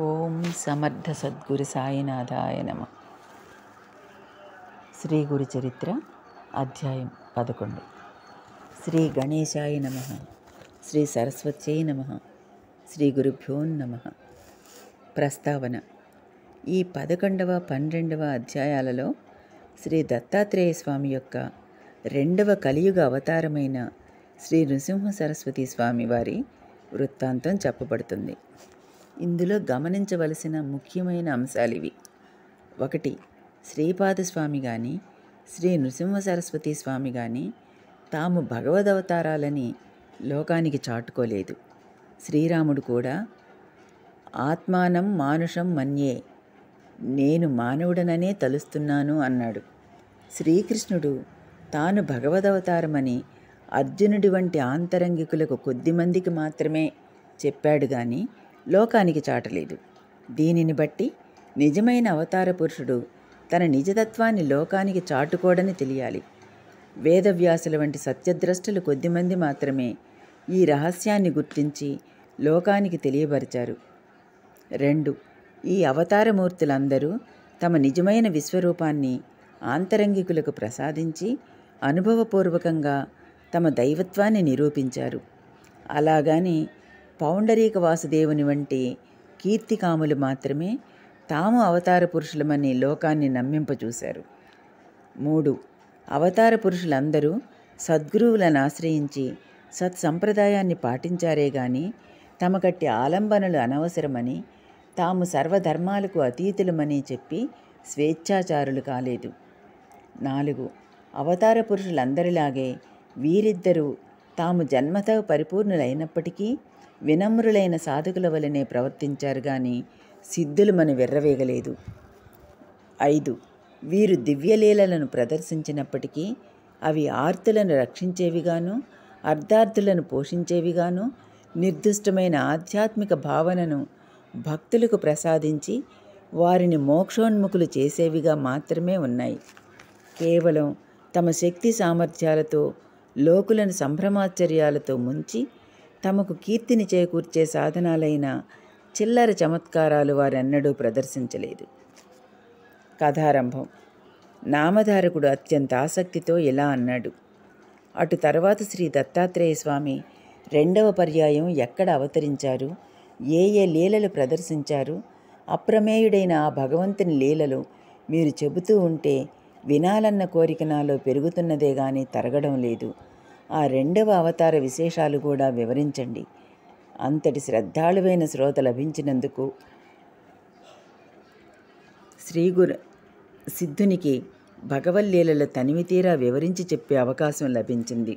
ఓం సమర్థ సద్గురు సాయినాథాయ నమ శ్రీ గురు చరిత్ర అధ్యాయం పదకొండు శ్రీ గణేశాయ నమ శ్రీ సరస్వత్యై నమ శ్రీ గురుభ్యో నమ ప్రస్తావన ఈ పదకొండవ పన్నెండవ అధ్యాయాలలో శ్రీ దత్తాత్రేయ స్వామి యొక్క రెండవ కలియుగ అవతారమైన శ్రీ నృసింహ సరస్వతి స్వామి వారి వృత్తాంతం చెప్పబడుతుంది ఇందులో గమనించవలసిన ముఖ్యమైన అంశాలు ఇవి ఒకటి శ్రీపాద స్వామి కానీ శ్రీ నృసింహ సరస్వతి స్వామి కానీ తాము భగవదవతారాలని లోకానికి చాటుకోలేదు శ్రీరాముడు కూడా ఆత్మానం మానుషం మన్యే నేను మానవుడననే తలుస్తున్నాను అన్నాడు శ్రీకృష్ణుడు తాను భగవదవతారమని అర్జునుడి వంటి ఆంతరంగికులకు కొద్దిమందికి మాత్రమే చెప్పాడు కానీ లోకానికి చాటలేదు దీనిని బట్టి నిజమైన అవతార పురుషుడు తన నిజతత్వాన్ని లోకానికి చాటుకోడని తెలియాలి వేదవ్యాసుల వంటి సత్యద్రష్టలు కొద్దిమంది మాత్రమే ఈ రహస్యాన్ని గుర్తించి లోకానికి తెలియబరిచారు రెండు ఈ అవతారమూర్తులందరూ తమ నిజమైన విశ్వరూపాన్ని ఆంతరంగికులకు ప్రసాదించి అనుభవపూర్వకంగా తమ దైవత్వాన్ని నిరూపించారు అలాగాని పౌండరీక వాసుదేవుని వంటి కీర్తికాములు మాత్రమే తాము అవతార పురుషులమని లోకాన్ని నమ్మింపచూశారు మూడు అవతార పురుషులందరూ సద్గురువులను ఆశ్రయించి సత్సంప్రదాయాన్ని పాటించారే గాని తమకట్టి ఆలంబనలు అనవసరమని తాము సర్వధర్మాలకు అతీతులమని చెప్పి స్వేచ్ఛాచారులు కాలేదు నాలుగు అవతార పురుషులందరిలాగే వీరిద్దరూ తాము జన్మతో పరిపూర్ణులైనప్పటికీ వినమ్రులైన సాధకుల వలనే ప్రవర్తించారు కానీ సిద్ధులు మన విర్రవేగలేదు ఐదు వీరు దివ్యలీలలను ప్రదర్శించినప్పటికీ అవి ఆర్తులను రక్షించేవిగాను అర్ధార్థులను పోషించేవిగాను నిర్దిష్టమైన ఆధ్యాత్మిక భావనను భక్తులకు ప్రసాదించి వారిని మోక్షోన్ముఖులు చేసేవిగా మాత్రమే ఉన్నాయి కేవలం తమ శక్తి సామర్థ్యాలతో లోకులను సంభ్రమాచర్యాలతో ముంచి తమకు కీర్తిని చేకూర్చే సాధనాలైన చిల్లర చమత్కారాలు వారెన్నడూ ప్రదర్శించలేదు కథారంభం నామధారకుడు అత్యంత ఆసక్తితో ఇలా అన్నాడు అటు తర్వాత శ్రీ దత్తాత్రేయ స్వామి రెండవ పర్యాయం ఎక్కడ అవతరించారు ఏ ఏ లీలలు ప్రదర్శించారు అప్రమేయుడైన ఆ భగవంతుని లీలలు మీరు చెబుతూ ఉంటే వినాలన్న కోరిక నాలో పెరుగుతున్నదే గాని తరగడం లేదు ఆ రెండవ అవతార విశేషాలు కూడా వివరించండి అంతటి శ్రద్ధాళువైన శ్రోత లభించినందుకు గురు సిద్ధునికి తనివి తీరా వివరించి చెప్పే అవకాశం లభించింది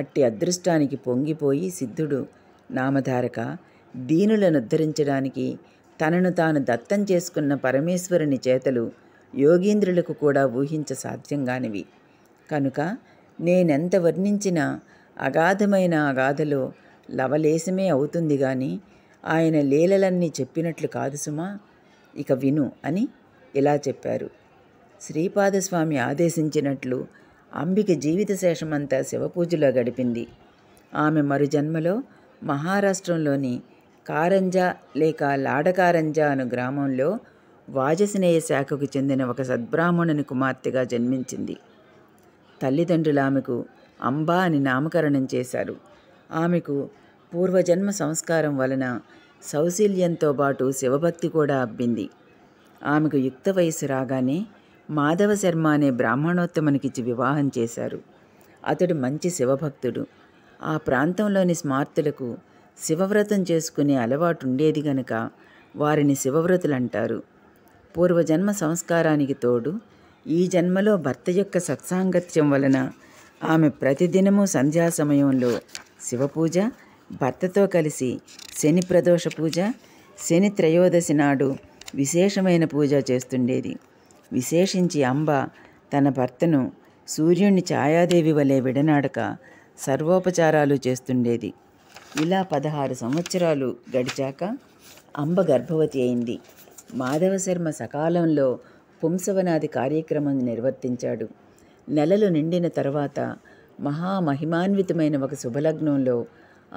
అట్టి అదృష్టానికి పొంగిపోయి సిద్ధుడు నామధారక దీనులను ఉద్ధరించడానికి తనను తాను దత్తం చేసుకున్న పరమేశ్వరుని చేతలు యోగీంద్రులకు కూడా ఊహించ సాధ్యంగానివి కనుక నేనెంత వర్ణించినా అగాధమైన అగాధలో లవలేశమే అవుతుంది గాని ఆయన లీలలన్నీ చెప్పినట్లు కాదు సుమా ఇక విను అని ఇలా చెప్పారు శ్రీపాదస్వామి ఆదేశించినట్లు అంబిక జీవిత శేషమంతా శివపూజలో గడిపింది ఆమె మరు జన్మలో మహారాష్ట్రంలోని కారంజా లేక లాడకారంజా అను గ్రామంలో వాజసినేయ శాఖకు చెందిన ఒక సద్బ్రాహ్మణుని కుమార్తెగా జన్మించింది తల్లిదండ్రులు ఆమెకు అంబా అని నామకరణం చేశారు ఆమెకు పూర్వజన్మ సంస్కారం వలన సౌశీల్యంతో పాటు శివభక్తి కూడా అబ్బింది ఆమెకు యుక్త వయసు రాగానే మాధవ శర్మ అనే బ్రాహ్మణోత్తమునికిచ్చి వివాహం చేశారు అతడు మంచి శివభక్తుడు ఆ ప్రాంతంలోని స్మార్తులకు శివవ్రతం చేసుకునే అలవాటు ఉండేది గనక వారిని శివవ్రతులు అంటారు పూర్వజన్మ సంస్కారానికి తోడు ఈ జన్మలో భర్త యొక్క సత్సాంగత్యం వలన ఆమె ప్రతిదినము సంధ్యా సమయంలో శివపూజ భర్తతో కలిసి శని ప్రదోష పూజ శని త్రయోదశి నాడు విశేషమైన పూజ చేస్తుండేది విశేషించి అంబ తన భర్తను సూర్యుణ్ణి ఛాయాదేవి వలె విడనాడక సర్వోపచారాలు చేస్తుండేది ఇలా పదహారు సంవత్సరాలు గడిచాక అంబ గర్భవతి అయింది మాధవశర్మ సకాలంలో పుంసవనాది కార్యక్రమం నిర్వర్తించాడు నెలలు నిండిన తర్వాత మహామహిమాన్వితమైన ఒక శుభలగ్నంలో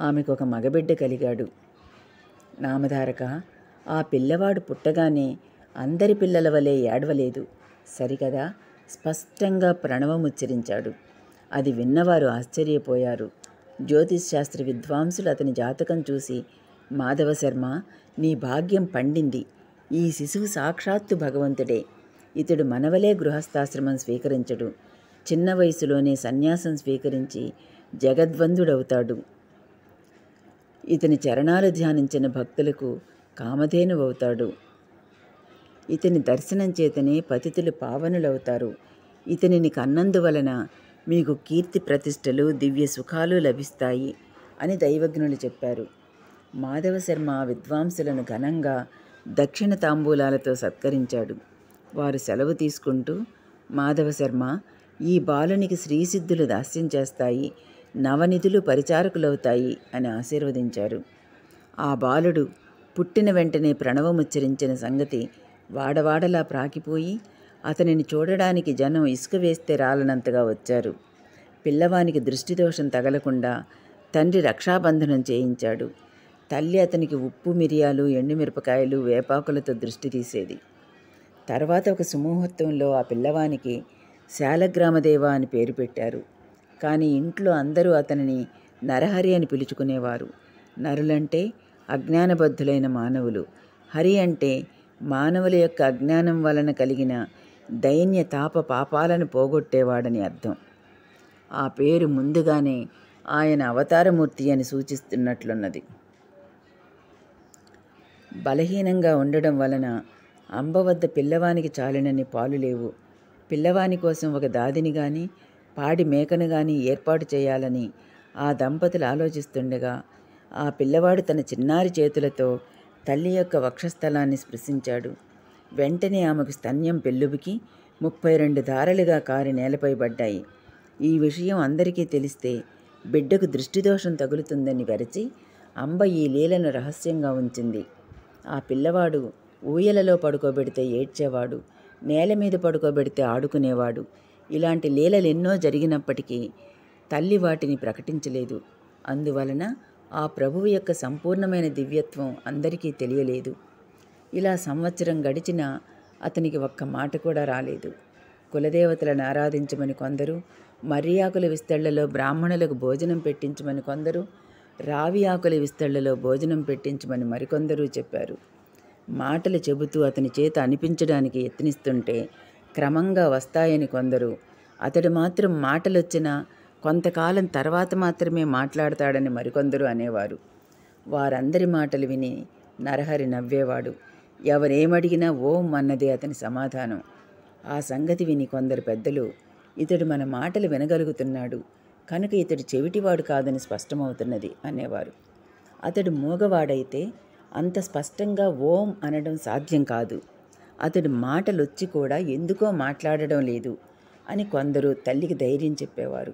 ఆమెకు ఒక మగబిడ్డ కలిగాడు నామధారక ఆ పిల్లవాడు పుట్టగానే అందరి పిల్లల వలె ఏడవలేదు సరికదా స్పష్టంగా ప్రణవముచ్చరించాడు అది విన్నవారు ఆశ్చర్యపోయారు శాస్త్ర విద్వాంసులు అతని జాతకం చూసి మాధవ శర్మ నీ భాగ్యం పండింది ఈ శిశువు సాక్షాత్తు భగవంతుడే ఇతడు మనవలే గృహస్థాశ్రమం స్వీకరించడు చిన్న వయసులోనే సన్యాసం స్వీకరించి జగద్వందుడవుతాడు ఇతని చరణాలు ధ్యానించిన భక్తులకు కామధేను అవుతాడు ఇతని దర్శనం చేతనే పతితులు పావనులవుతారు ఇతనిని కన్నందువలన మీకు కీర్తి ప్రతిష్టలు దివ్య సుఖాలు లభిస్తాయి అని దైవజ్ఞులు చెప్పారు మాధవ శర్మ విద్వాంసులను ఘనంగా దక్షిణ తాంబూలాలతో సత్కరించాడు వారు సెలవు తీసుకుంటూ మాధవశర్మ ఈ బాలునికి శ్రీసిద్ధులు దాస్యం చేస్తాయి నవనిధులు పరిచారకులవుతాయి అని ఆశీర్వదించారు ఆ బాలుడు పుట్టిన వెంటనే ప్రణవముచ్చరించిన సంగతి వాడవాడలా ప్రాకిపోయి అతనిని చూడడానికి జనం ఇసుక వేస్తే రాలనంతగా వచ్చారు పిల్లవానికి దృష్టిదోషం తగలకుండా తండ్రి రక్షాబంధనం చేయించాడు తల్లి అతనికి ఉప్పు మిరియాలు ఎండుమిరపకాయలు వేపాకులతో దృష్టి తీసేది తర్వాత ఒక సుముహూర్తంలో ఆ పిల్లవానికి శాలగ్రామదేవ అని పేరు పెట్టారు కానీ ఇంట్లో అందరూ అతనిని నరహరి అని పిలుచుకునేవారు నరులంటే అజ్ఞానబద్ధులైన మానవులు హరి అంటే మానవుల యొక్క అజ్ఞానం వలన కలిగిన దైన్య తాప పాపాలను పోగొట్టేవాడని అర్థం ఆ పేరు ముందుగానే ఆయన అవతారమూర్తి అని సూచిస్తున్నట్లున్నది బలహీనంగా ఉండడం వలన అంబ వద్ద పిల్లవానికి చాలినని పాలు లేవు పిల్లవాని కోసం ఒక దాదిని గాని పాడి మేకను గాని ఏర్పాటు చేయాలని ఆ దంపతులు ఆలోచిస్తుండగా ఆ పిల్లవాడు తన చిన్నారి చేతులతో తల్లి యొక్క వక్షస్థలాన్ని స్పృశించాడు వెంటనే ఆమెకు స్తన్యం పెళ్ళుబికి ముప్పై రెండు ధారలుగా కారి నేలపై పడ్డాయి ఈ విషయం అందరికీ తెలిస్తే బిడ్డకు దృష్టిదోషం తగులుతుందని వెరచి అంబ ఈ లీలను రహస్యంగా ఉంచింది ఆ పిల్లవాడు ఊయలలో పడుకోబెడితే ఏడ్చేవాడు నేల మీద పడుకోబెడితే ఆడుకునేవాడు ఇలాంటి లీలలెన్నో జరిగినప్పటికీ తల్లి వాటిని ప్రకటించలేదు అందువలన ఆ ప్రభువు యొక్క సంపూర్ణమైన దివ్యత్వం అందరికీ తెలియలేదు ఇలా సంవత్సరం గడిచినా అతనికి ఒక్క మాట కూడా రాలేదు కులదేవతలను ఆరాధించమని కొందరు మర్రి ఆకుల విస్తళ్లలో బ్రాహ్మణులకు భోజనం పెట్టించమని కొందరు రావి ఆకుల విస్తళ్లలో భోజనం పెట్టించమని మరికొందరూ చెప్పారు మాటలు చెబుతూ అతని చేత అనిపించడానికి యత్నిస్తుంటే క్రమంగా వస్తాయని కొందరు అతడు మాత్రం మాటలొచ్చినా కొంతకాలం తర్వాత మాత్రమే మాట్లాడతాడని మరికొందరు అనేవారు వారందరి మాటలు విని నరహరి నవ్వేవాడు ఎవరేమడిగినా ఓం అన్నదే అతని సమాధానం ఆ సంగతి విని కొందరు పెద్దలు ఇతడు మన మాటలు వినగలుగుతున్నాడు కనుక ఇతడు చెవిటివాడు కాదని స్పష్టమవుతున్నది అనేవారు అతడు మూగవాడైతే అంత స్పష్టంగా ఓం అనడం సాధ్యం కాదు అతడు మాటలొచ్చి కూడా ఎందుకో మాట్లాడడం లేదు అని కొందరు తల్లికి ధైర్యం చెప్పేవారు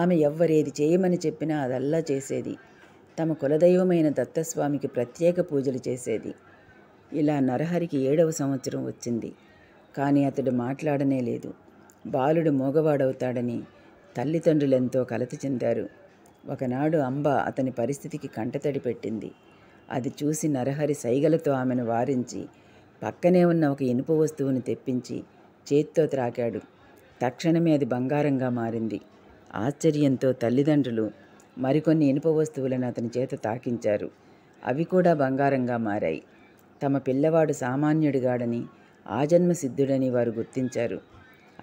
ఆమె ఎవ్వరేది చేయమని చెప్పినా అదల్లా చేసేది తమ కులదైవమైన దత్తస్వామికి ప్రత్యేక పూజలు చేసేది ఇలా నరహరికి ఏడవ సంవత్సరం వచ్చింది కానీ అతడు మాట్లాడనే లేదు బాలుడు మోగవాడవుతాడని తల్లిదండ్రులెంతో కలత చెందారు ఒకనాడు అంబ అతని పరిస్థితికి కంటతడి పెట్టింది అది చూసి నరహరి సైగలతో ఆమెను వారించి పక్కనే ఉన్న ఒక ఇనుప వస్తువును తెప్పించి చేత్తో త్రాకాడు తక్షణమే అది బంగారంగా మారింది ఆశ్చర్యంతో తల్లిదండ్రులు మరికొన్ని ఇనుప వస్తువులను అతని చేత తాకించారు అవి కూడా బంగారంగా మారాయి తమ పిల్లవాడు సామాన్యుడిగాడని ఆజన్మ సిద్ధుడని వారు గుర్తించారు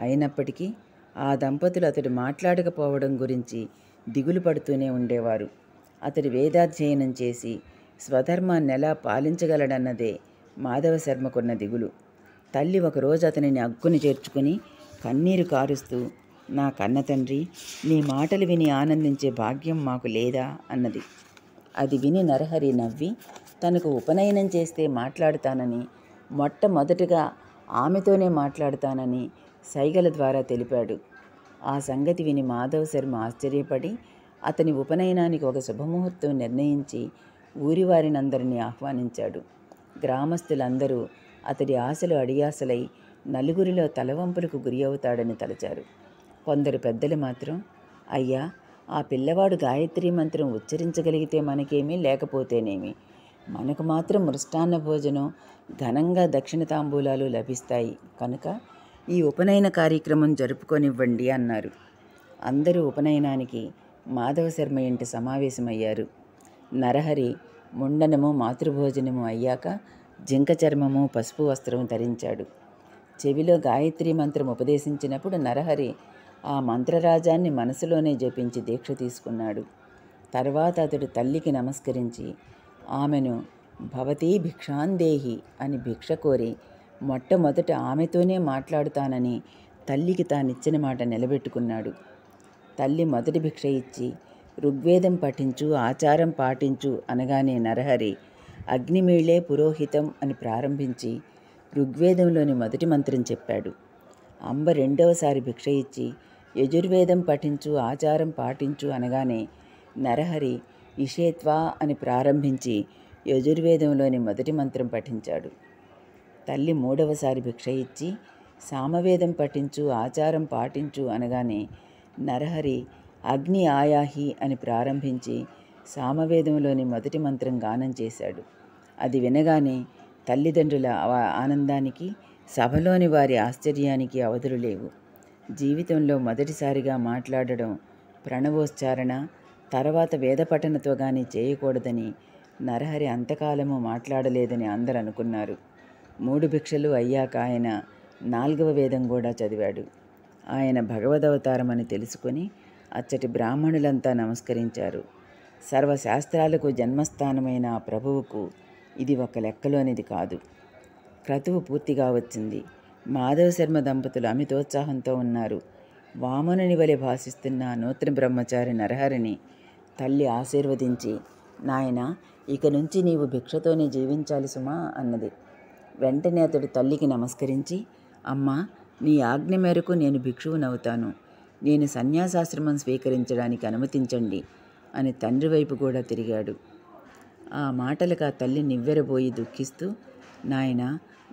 అయినప్పటికీ ఆ దంపతులు అతడు మాట్లాడకపోవడం గురించి దిగులు పడుతూనే ఉండేవారు అతడు వేదాధ్యయనం చేసి స్వధర్మాన్ని ఎలా పాలించగలడన్నదే మాధవ శర్మకున్న దిగులు తల్లి ఒకరోజు అతనిని అగ్గుని చేర్చుకుని కన్నీరు కారుస్తూ నా కన్న తండ్రి నీ మాటలు విని ఆనందించే భాగ్యం మాకు లేదా అన్నది అది విని నరహరి నవ్వి తనకు ఉపనయనం చేస్తే మాట్లాడుతానని మొట్టమొదటగా ఆమెతోనే మాట్లాడుతానని సైగల ద్వారా తెలిపాడు ఆ సంగతి విని మాధవ శర్మ ఆశ్చర్యపడి అతని ఉపనయనానికి ఒక శుభముహూర్తం నిర్ణయించి ఊరివారినందరినీ ఆహ్వానించాడు గ్రామస్తులందరూ అతడి ఆశలు అడియాసలై నలుగురిలో తలవంపులకు గురి అవుతాడని తలచారు కొందరు పెద్దలు మాత్రం అయ్యా ఆ పిల్లవాడు గాయత్రి మంత్రం ఉచ్చరించగలిగితే మనకేమీ లేకపోతేనేమి మనకు మాత్రం మృష్టాన్న భోజనం ఘనంగా దక్షిణ తాంబూలాలు లభిస్తాయి కనుక ఈ ఉపనయన కార్యక్రమం జరుపుకొనివ్వండి అన్నారు అందరూ ఉపనయనానికి మాధవ శర్మ ఇంటి సమావేశమయ్యారు నరహరి ముండనము మాతృభోజనము అయ్యాక జింక చర్మము పసుపు వస్త్రము ధరించాడు చెవిలో గాయత్రి మంత్రం ఉపదేశించినప్పుడు నరహరి ఆ మంత్రరాజాన్ని మనసులోనే జపించి దీక్ష తీసుకున్నాడు తర్వాత అతడు తల్లికి నమస్కరించి ఆమెను భవతీ భిక్షాందేహి అని భిక్ష కోరి మొట్టమొదట ఆమెతోనే మాట్లాడుతానని తల్లికి తానిచ్చిన మాట నిలబెట్టుకున్నాడు తల్లి మొదటి భిక్ష ఇచ్చి ఋగ్వేదం పఠించు ఆచారం పాటించు అనగానే నరహరి అగ్నిమీళే పురోహితం అని ప్రారంభించి ఋగ్వేదంలోని మొదటి మంత్రం చెప్పాడు అంబ రెండవసారి భిక్ష ఇచ్చి యజుర్వేదం పఠించు ఆచారం పాటించు అనగానే నరహరి ఇషేత్వా అని ప్రారంభించి యజుర్వేదంలోని మొదటి మంత్రం పఠించాడు తల్లి మూడవసారి భిక్ష ఇచ్చి సామవేదం పఠించు ఆచారం పాటించు అనగానే నరహరి అగ్ని ఆయాహి అని ప్రారంభించి సామవేదంలోని మొదటి మంత్రం గానం చేశాడు అది వినగానే తల్లిదండ్రుల ఆనందానికి సభలోని వారి ఆశ్చర్యానికి అవధులు లేవు జీవితంలో మొదటిసారిగా మాట్లాడడం ప్రణవోచ్చారణ తర్వాత వేదపఠనతో కానీ చేయకూడదని నరహరి అంతకాలము మాట్లాడలేదని అందరు అనుకున్నారు మూడు భిక్షలు అయ్యాక ఆయన నాలుగవ వేదం కూడా చదివాడు ఆయన భగవదవతారమని తెలుసుకొని అచ్చటి బ్రాహ్మణులంతా నమస్కరించారు సర్వశాస్త్రాలకు జన్మస్థానమైన ఆ ప్రభువుకు ఇది ఒక లెక్కలోనిది కాదు క్రతువు పూర్తిగా వచ్చింది మాధవ శర్మ దంపతులు అమితోత్సాహంతో ఉన్నారు వామనుని వలె భాషిస్తున్న నూతన బ్రహ్మచారి నరహరిని తల్లి ఆశీర్వదించి నాయన ఇక నుంచి నీవు భిక్షతోనే జీవించాలి సుమా అన్నది వెంటనే అతడు తల్లికి నమస్కరించి అమ్మా నీ ఆజ్ఞ మేరకు నేను భిక్షువునవుతాను నేను సన్యాసాశ్రమం స్వీకరించడానికి అనుమతించండి అని తండ్రి వైపు కూడా తిరిగాడు ఆ మాటలకు ఆ తల్లి నివ్వెరబోయి దుఃఖిస్తూ నాయన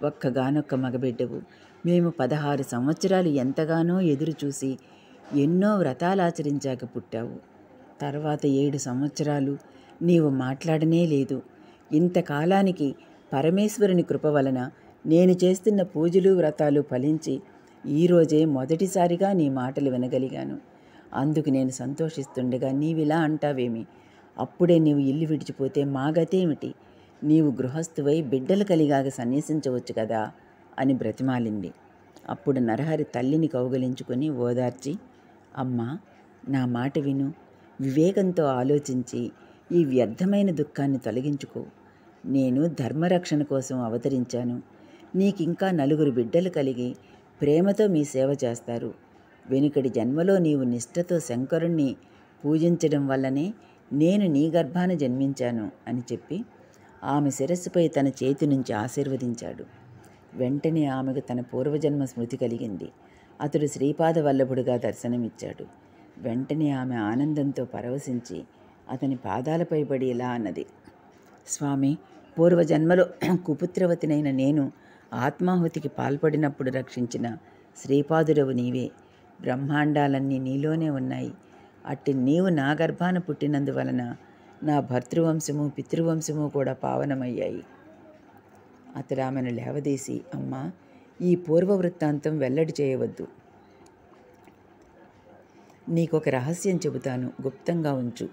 ఒక్కగానొక్క మగబిడ్డవు మేము పదహారు సంవత్సరాలు ఎంతగానో ఎదురు చూసి ఎన్నో వ్రతాలాచరించాక పుట్టావు తర్వాత ఏడు సంవత్సరాలు నీవు మాట్లాడనే లేదు ఇంతకాలానికి పరమేశ్వరుని కృప వలన నేను చేస్తున్న పూజలు వ్రతాలు ఫలించి ఈరోజే మొదటిసారిగా నీ మాటలు వినగలిగాను అందుకు నేను సంతోషిస్తుండగా నీవిలా అంటావేమి అప్పుడే నీవు ఇల్లు విడిచిపోతే మా గతేమిటి నీవు గృహస్థువై బిడ్డలు కలిగాక సన్యసించవచ్చు కదా అని బ్రతిమాలింది అప్పుడు నరహరి తల్లిని కౌగలించుకొని ఓదార్చి అమ్మా నా మాట విను వివేకంతో ఆలోచించి ఈ వ్యర్థమైన దుఃఖాన్ని తొలగించుకో నేను ధర్మరక్షణ కోసం అవతరించాను నీకింకా నలుగురు బిడ్డలు కలిగి ప్రేమతో మీ సేవ చేస్తారు వెనుకటి జన్మలో నీవు నిష్ఠతో శంకరుణ్ణి పూజించడం వల్లనే నేను నీ గర్భాన జన్మించాను అని చెప్పి ఆమె శిరస్సుపై తన చేతి నుంచి ఆశీర్వదించాడు వెంటనే ఆమెకు తన పూర్వజన్మ స్మృతి కలిగింది అతడు శ్రీపాద వల్లభుడుగా దర్శనమిచ్చాడు వెంటనే ఆమె ఆనందంతో పరవశించి అతని పాదాలపై పడి ఇలా అన్నది స్వామి పూర్వజన్మలో కుపుత్రవతినైన నేను ఆత్మాహుతికి పాల్పడినప్పుడు రక్షించిన శ్రీపాదురవు నీవే బ్రహ్మాండాలన్నీ నీలోనే ఉన్నాయి అట్టి నీవు నా గర్భాన పుట్టినందువలన నా భర్తృవంశము పితృవంశము కూడా పావనమయ్యాయి అతడు ఆమెను లేవదీసి అమ్మా ఈ పూర్వ వృత్తాంతం వెల్లడి చేయవద్దు నీకొక రహస్యం చెబుతాను గుప్తంగా ఉంచు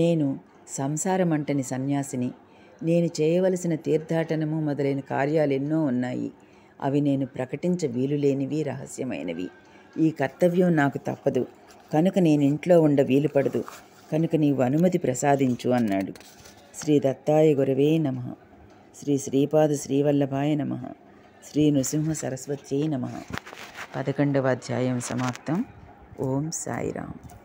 నేను సంసారమంటని సన్యాసిని నేను చేయవలసిన తీర్థాటనము మొదలైన కార్యాలెన్నో ఉన్నాయి అవి నేను ప్రకటించ వీలులేనివి రహస్యమైనవి ఈ కర్తవ్యం నాకు తప్పదు కనుక నేను ఇంట్లో ఉండ వీలుపడదు కనుక నీవు అనుమతి ప్రసాదించు అన్నాడు శ్రీ దత్తాయ గురవే నమ శ్రీ శ్రీపాద శ్రీవల్లభాయ నమ శ్రీ నృసింహ సరస్వత్యై నమ పదకొండవ అధ్యాయం సమాప్తం ఓం సాయిరామ్